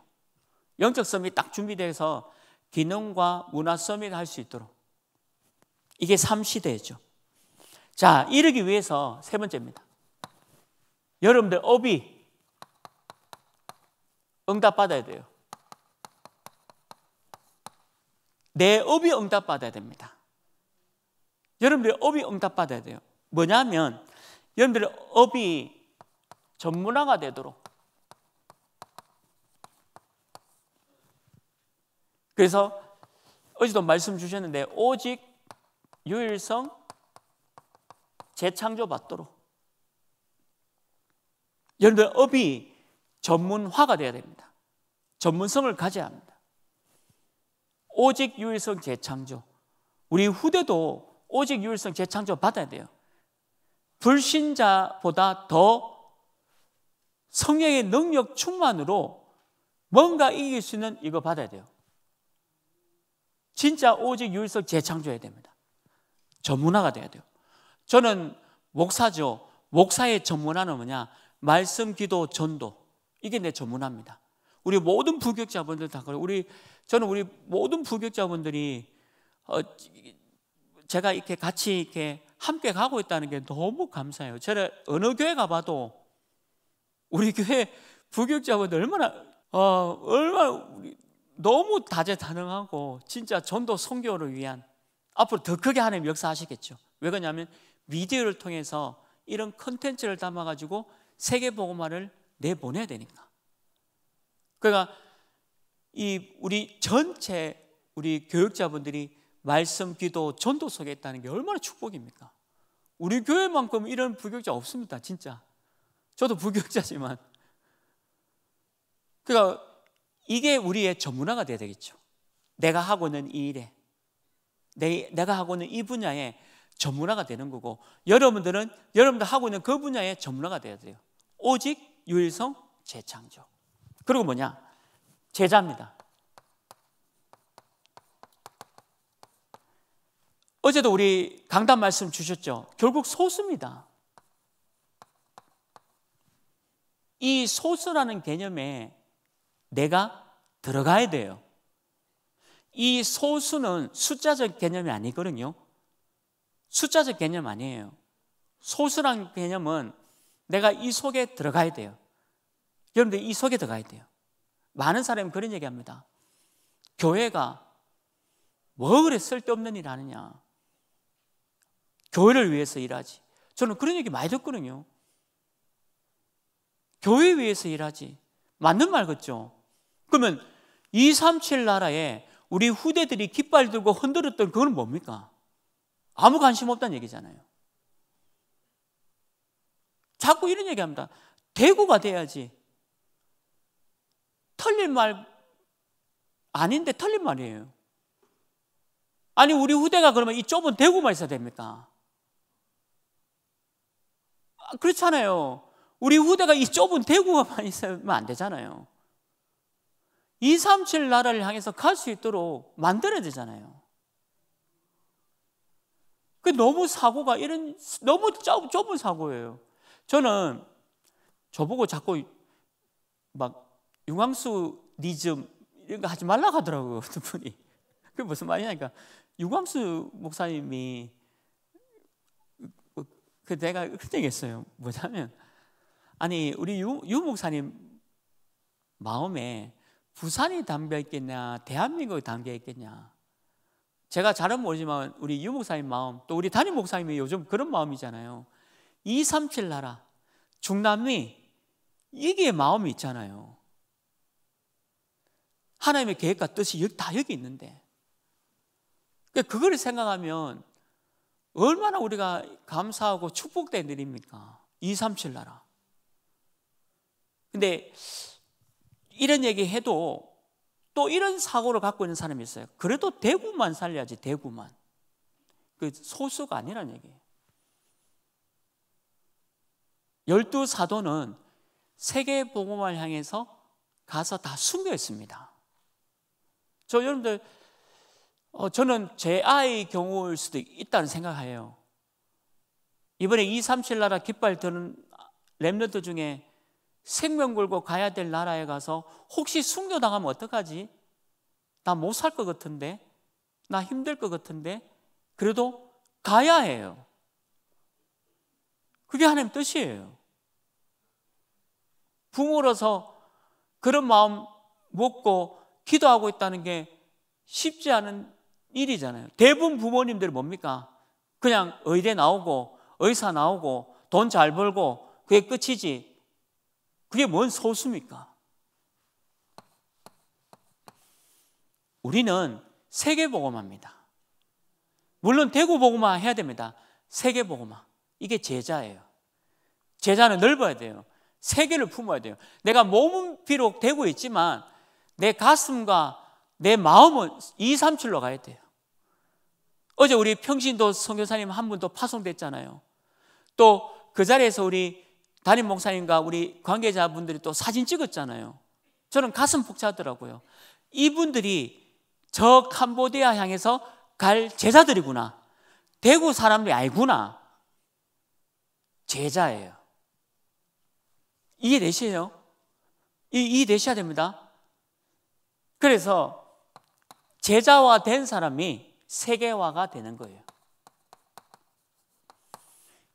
영적 서밋 딱 준비돼서 기능과 문화 서밋 할수 있도록 이게 3시대죠. 자, 이르기 위해서 세 번째입니다. 여러분들 업이 응답 받아야 돼요. 내 업이 응답받아야 됩니다. 여러분들의 업이 응답받아야 돼요. 뭐냐면 여러분들의 업이 전문화가 되도록 그래서 어제도 말씀 주셨는데 오직 유일성 재창조 받도록 여러분들 업이 전문화가 되어야 됩니다. 전문성을 가져야 합니다. 오직 유일성 재창조. 우리 후대도 오직 유일성 재창조 받아야 돼요. 불신자보다 더 성령의 능력 충만으로 뭔가 이길 수 있는 이거 받아야 돼요. 진짜 오직 유일성 재창조해야 됩니다. 전문화가 돼야 돼요. 저는 목사죠. 목사의 전문화는 뭐냐? 말씀, 기도, 전도. 이게 내 전문화입니다. 우리 모든 부격자분들 다 그래요. 우리 저는 우리 모든 부격자분들이 어, 제가 이렇게 같이 이렇게 함께 가고 있다는 게 너무 감사해요. 제가 어느 교회 가봐도 우리 [LAUGHS] 교회 부격자분들 얼마나 어, 얼마나 우리 너무 다재다능하고 진짜 전도 성교를 위한 앞으로 더 크게 하는 역사하시겠죠. 왜 그러냐면 미디어를 통해서 이런 컨텐츠를 담아가지고 세계 보고화을 내보내야 되니까. 그러니까 이 우리 전체 우리 교육자분들이 말씀, 기도, 전도 속에 있다는 게 얼마나 축복입니까? 우리 교회만큼 이런 부교육자 없습니다, 진짜. 저도 부교육자지만. 그러니까 이게 우리의 전문화가 돼야 되겠죠. 내가 하고 있는 이 일에, 내, 내가 하고 있는 이 분야에 전문화가 되는 거고, 여러분들은 여러분들 하고 있는 그 분야에 전문화가 돼야 돼요. 오직 유일성 재창조. 그리고 뭐냐? 제자입니다. 어제도 우리 강단 말씀 주셨죠. 결국 소수입니다. 이 소수라는 개념에 내가 들어가야 돼요. 이 소수는 숫자적 개념이 아니거든요. 숫자적 개념 아니에요. 소수란 개념은 내가 이 속에 들어가야 돼요. 여러분들 이 속에 들어가야 돼요. 많은 사람이 그런 얘기 합니다. 교회가 뭐 그래 쓸데없는 일 하느냐. 교회를 위해서 일하지. 저는 그런 얘기 많이 듣거든요. 교회 위해서 일하지. 맞는 말 같죠? 그러면 237 나라에 우리 후대들이 깃발 들고 흔들었던 그건 뭡니까? 아무 관심 없다는 얘기잖아요. 자꾸 이런 얘기 합니다. 대구가 돼야지. 털린 말 아닌데 털린 말이에요. 아니 우리 후대가 그러면 이 좁은 대구만 있어야 됩니까? 아, 그렇잖아요. 우리 후대가 이 좁은 대구만 있으면 안 되잖아요. 237 나라를 향해서 갈 수 있도록 만들어야 되잖아요. 그 너무 사고가 이런 너무 좁은 사고예요. 저는 저보고 자꾸 막 유광수니즘 이런 거 하지 말라고 하더라고요. 어떤 [LAUGHS] 분이. 그게 무슨 말이냐니까 그러니까 융황수 목사님이 그, 그 내가 그런 얘기 했어요. 뭐냐면 아니 우리 유, 유 목사님 마음에 부산이 담겨 있겠냐 대한민국이 담겨 있겠냐 제가 잘은 모르지만 우리 유 목사님 마음 또 우리 담임 목사님이 요즘 그런 마음이잖아요 237 나라 중남미 이게 마음이 있잖아요 하나님의 계획과 뜻이 다 여기 있는데 그걸 그러니까 생각하면 얼마나 우리가 감사하고 축복된 일입니까? 2, 3, 7 나라 근데 이런 얘기 해도 또 이런 사고를 갖고 있는 사람이 있어요 그래도 대구만 살려야지 대구만 그 소수가 아니라는 얘기예요 열두 사도는 세계 복음을 향해서 가서 다 숨겨 있습니다 저 여러분들 어, 저는 제 아이 의 경우일 수도 있다는 생각해요. 이번에 237 나라 깃발 드는 랩런트 중에 생명 걸고 가야 될 나라에 가서 혹시 순교당하면 어떡하지? 나 못 살 것 같은데? 나 힘들 것 같은데? 그래도 가야 해요. 그게 하나님 뜻이에요. 부모로서 그런 마음 먹고 기도하고 있다는 게 쉽지 않은 일이잖아요. 대부분 부모님들 뭡니까? 그냥 의대 나오고 의사 나오고 돈 잘 벌고 그게 끝이지. 그게 뭔 소수입니까? 우리는 세계보고마입니다. 물론 대구보고마 해야 됩니다. 세계보고마. 이게 제자예요. 제자는 넓어야 돼요. 세계를 품어야 돼요. 내가 몸은 비록 되고 있지만 내 가슴과 내 마음은 2, 3, 7로 가야 돼요. 어제 우리 평신도 성교사님 한 분도 파송됐잖아요. 또 그 자리에서 우리 담임 목사님과 우리 관계자분들이 또 사진 찍었잖아요. 저는 가슴 복차더라고요. 이분들이 저 캄보디아 향해서 갈 제자들이구나. 대구 사람들이 알구나. 제자예요. 이해되시요 이해되셔야 됩니다. 그래서 제자와 된 사람이 세계화가 되는 거예요.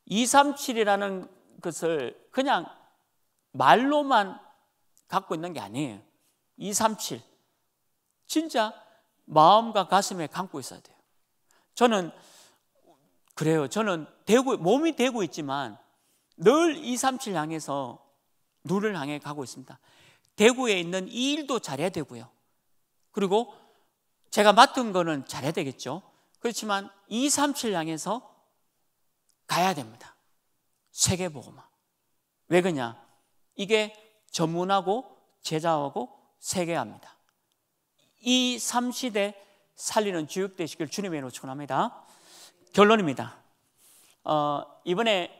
237이라는 것을 그냥 말로만 갖고 있는 게 아니에요. 237. 진짜 마음과 가슴에 감고 있어야 돼요. 저는 그래요. 저는 되고, 몸이 되고 있지만 늘 237 향해서 눈을 향해 가고 있습니다. 대구에 있는 이 일도 잘해야 되고요. 그리고 제가 맡은 거는 잘해야 되겠죠. 그렇지만 237 향해서 가야 됩니다. 세계보고만. 왜 그냐? 이게 전문하고 제자하고 세계합니다. 이 3시대 살리는 주육되시길 주님의 이름으로 축원합니다. 결론입니다. 어, 이번에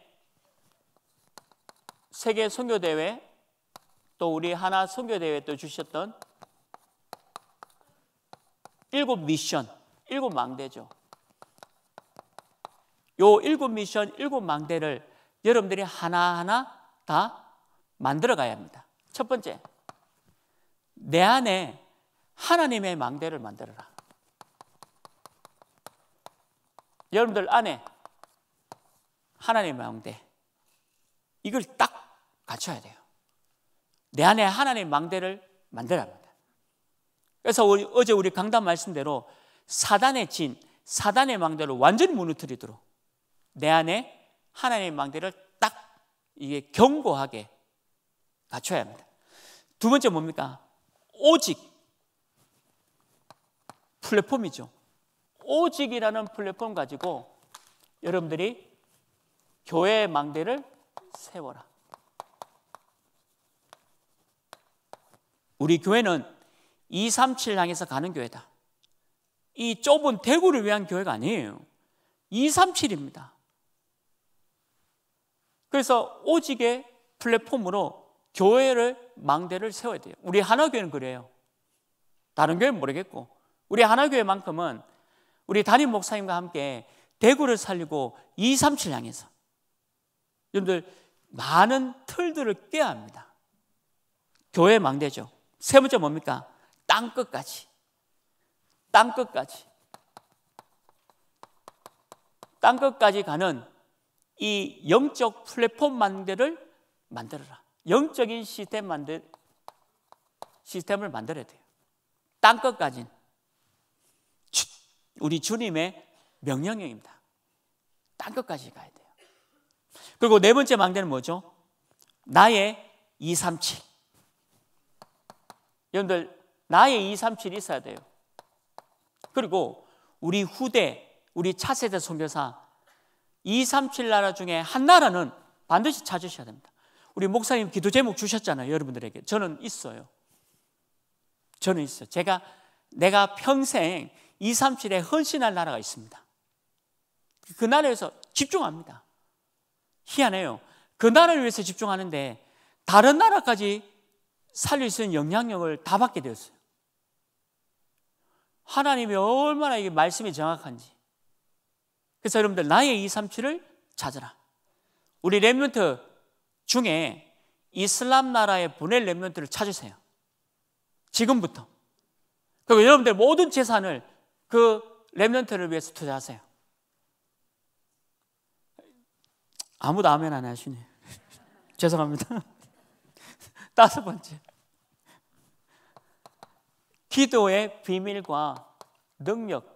세계 선교대회 또 우리 하나 선교대회 또 주셨던 일곱 미션, 일곱 망대죠. 요 일곱 미션, 일곱 망대를 여러분들이 하나하나 다 만들어 가야 합니다. 첫 번째, 내 안에 하나님의 망대를 만들어라. 여러분들 안에 하나님의 망대, 이걸 딱 갖춰야 돼요. 내 안에 하나님의 망대를 만들어라. 그래서 우리, 어제 우리 강단 말씀대로 사단의 진, 사단의 망대를 완전히 무너뜨리도록 내 안에 하나님의 망대를 딱 이게 견고하게 갖춰야 합니다. 두 번째 뭡니까? 오직 플랫폼이죠. 오직이라는 플랫폼 가지고 여러분들이 교회의 망대를 세워라. 우리 교회는 237 향해서 가는 교회다. 이 좁은 대구를 위한 교회가 아니에요. 237입니다. 그래서 오직의 플랫폼으로 교회를 망대를 세워야 돼요. 우리 하나교회는 그래요. 다른 교회는 모르겠고 우리 하나교회만큼은 우리 담임 목사님과 함께 대구를 살리고 237 향해서 여러분들 많은 틀들을 깨야 합니다. 교회 망대죠. 세 번째 뭡니까? 땅 끝까지. 땅 끝까지. 땅 끝까지 가는 이 영적 플랫폼 만대를 만들어라. 영적인 시스템 만들, 시스템을 만들어야 돼요. 땅 끝까지는 우리 주님의 명령형입니다. 땅 끝까지 가야 돼요. 그리고 네 번째 망대는 뭐죠? 나의 237. 여러분들 나의 2, 3, 7이 있어야 돼요. 그리고 우리 후대, 우리 차세대 선교사 2, 3, 7 나라 중에 한 나라는 반드시 찾으셔야 됩니다. 우리 목사님 기도 제목 주셨잖아요, 여러분들에게. 저는 있어요. 저는 있어요. 제가, 내가 평생 2, 3, 7에 헌신할 나라가 있습니다. 그 나라에서 집중합니다. 희한해요. 그 나라를 위해서 집중하는데 다른 나라까지 살릴 수 있는 영향력을 다 받게 되었어요. 하나님이 얼마나 이게 말씀이 정확한지. 그래서 여러분들 나의 237을 찾으라. 우리 랩몬트 중에 이슬람 나라에 보낼 랩몬트를 찾으세요. 지금부터. 그리고 여러분들 모든 재산을 그 랩몬트를 위해서 투자하세요. 아무도 아멘 안 하시네요. [LAUGHS] 죄송합니다. 다섯 번째. 기도의 비밀과 능력.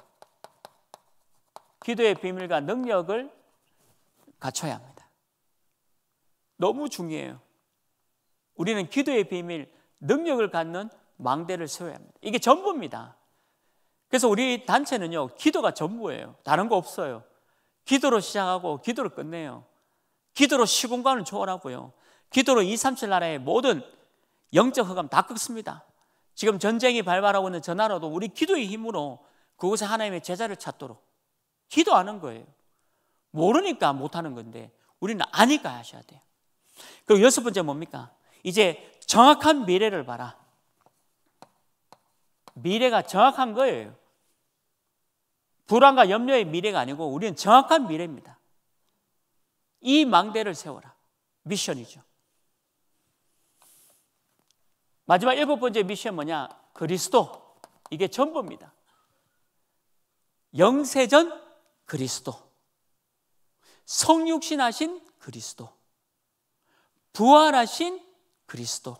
기도의 비밀과 능력을 갖춰야 합니다. 너무 중요해요. 우리는 기도의 비밀, 능력을 갖는 망대를 세워야 합니다. 이게 전부입니다. 그래서 우리 단체는요, 기도가 전부예요. 다른 거 없어요. 기도로 시작하고 기도로 끝내요. 기도로 시공간을 초월하고요. 기도로 237 나라의 모든 영적 허감 다끊습니다 지금 전쟁이 발발하고 있는 저 나라도 우리 기도의 힘으로 그곳에 하나님의 제자를 찾도록 기도하는 거예요. 모르니까 못하는 건데 우리는 아니까 하셔야 돼요. 그리고 여섯 번째 뭡니까? 이제 정확한 미래를 봐라. 미래가 정확한 거예요. 불안과 염려의 미래가 아니고 우리는 정확한 미래입니다. 이 망대를 세워라. 미션이죠. 마지막 일곱 번째 미션 뭐냐? 그리스도. 이게 전부입니다. 영세전 그리스도. 성육신하신 그리스도. 부활하신 그리스도.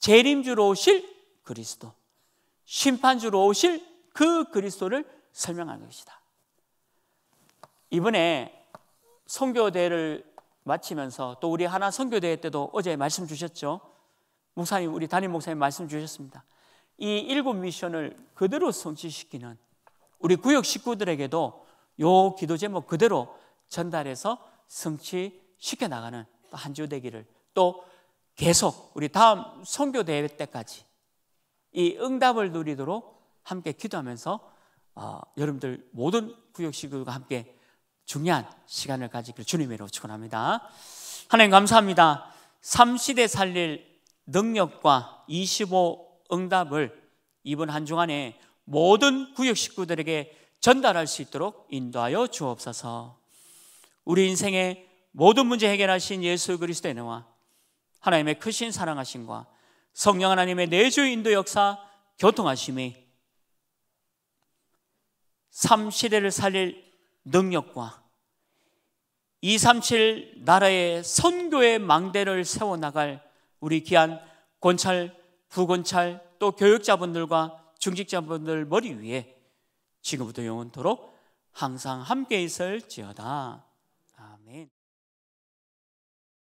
재림주로 오실 그리스도. 심판주로 오실 그 그리스도를 설명하는 것이다. 이번에 성교대를 마치면서 또 우리 하나 성교대회 때도 어제 말씀 주셨죠. 목사님, 우리 담임 목사님 말씀 주셨습니다. 이 일곱 미션을 그대로 성취시키는 우리 구역 식구들에게도 요 기도 제목 그대로 전달해서 성취시켜 나가는 한주 되기를 또 계속 우리 다음 선교 대회 때까지 이 응답을 누리도록 함께 기도하면서 어, 여러분들 모든 구역 식구들과 함께 중요한 시간을 가지길 주님으로 축원합니다. 하나님 감사합니다. 3시대 살릴 능력과 25 응답을 이번 한중간에 모든 구역 식구들에게 전달할 수 있도록 인도하여 주옵소서. 우리 인생의 모든 문제 해결하신 예수 그리스도의 은혜와 하나님의 크신 사랑하심과 성령 하나님의 내주 인도 역사 교통하심이 3시대를 살릴 능력과 237 나라의 선교의 망대를 세워나갈 우리 귀한 권찰, 부권찰, 또 교육자분들과 중직자분들 머리 위에 지금부터 영원토록 항상 함께 있을지어다.